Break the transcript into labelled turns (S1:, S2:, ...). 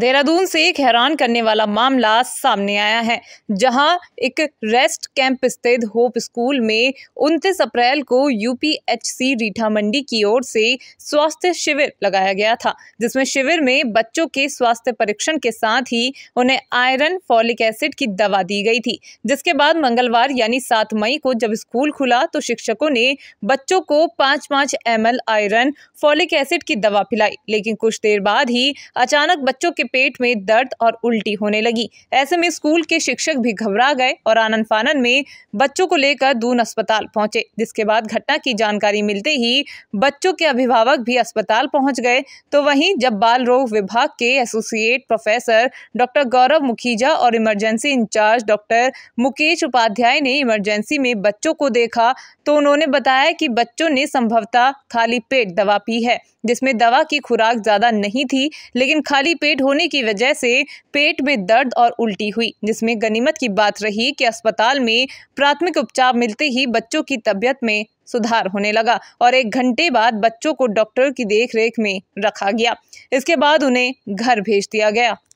S1: देहरादून से एक हैरान करने वाला मामला सामने आया है जहां एक रेस्ट कैंप स्थित होप स्कूल में उनतीस अप्रैल को यूपीएचसी रीठा मंडी की ओर से स्वास्थ्य शिविर लगाया गया था जिसमें शिविर में बच्चों के स्वास्थ्य परीक्षण के साथ ही उन्हें आयरन फॉलिक एसिड की दवा दी गई थी जिसके बाद मंगलवार यानी सात मई को जब स्कूल खुला तो शिक्षकों ने बच्चों को पाँच पाँच एम आयरन फॉलिक एसिड की दवा पिलाई लेकिन कुछ देर बाद ही अचानक बच्चों के उसके पेट में दर्द और उल्टी होने लगी ऐसे में स्कूल के शिक्षक भी घबरा गए और आनंद फानन में बच्चों को लेकर दून अस्पताल पहुंचे जिसके बाद घटना की जानकारी मिलते ही बच्चों के अभिभावक भी अस्पताल पहुंच गए तो वहीं जब बाल रोग विभाग के associate professor doctor Gaurav Mukhija और emergency incharge doctor Mukesh Upadhyay ने इमरजेंसी में बच्चों को देखा तो उन्होंने बताया कि बच्चों ने संभवतः खाली पेट दवा पी है जिसमें दवा की खुराक ज़्यादा नहीं थी लेकिन खाली पेट हो होने की वजह से पेट में दर्द और उल्टी हुई जिसमें गनीमत की बात रही कि अस्पताल में प्राथमिक उपचार मिलते ही बच्चों की तबियत में सुधार होने लगा और एक घंटे बाद बच्चों को डॉक्टर की देखरेख में रखा गया इसके बाद उन्हें घर भेज दिया गया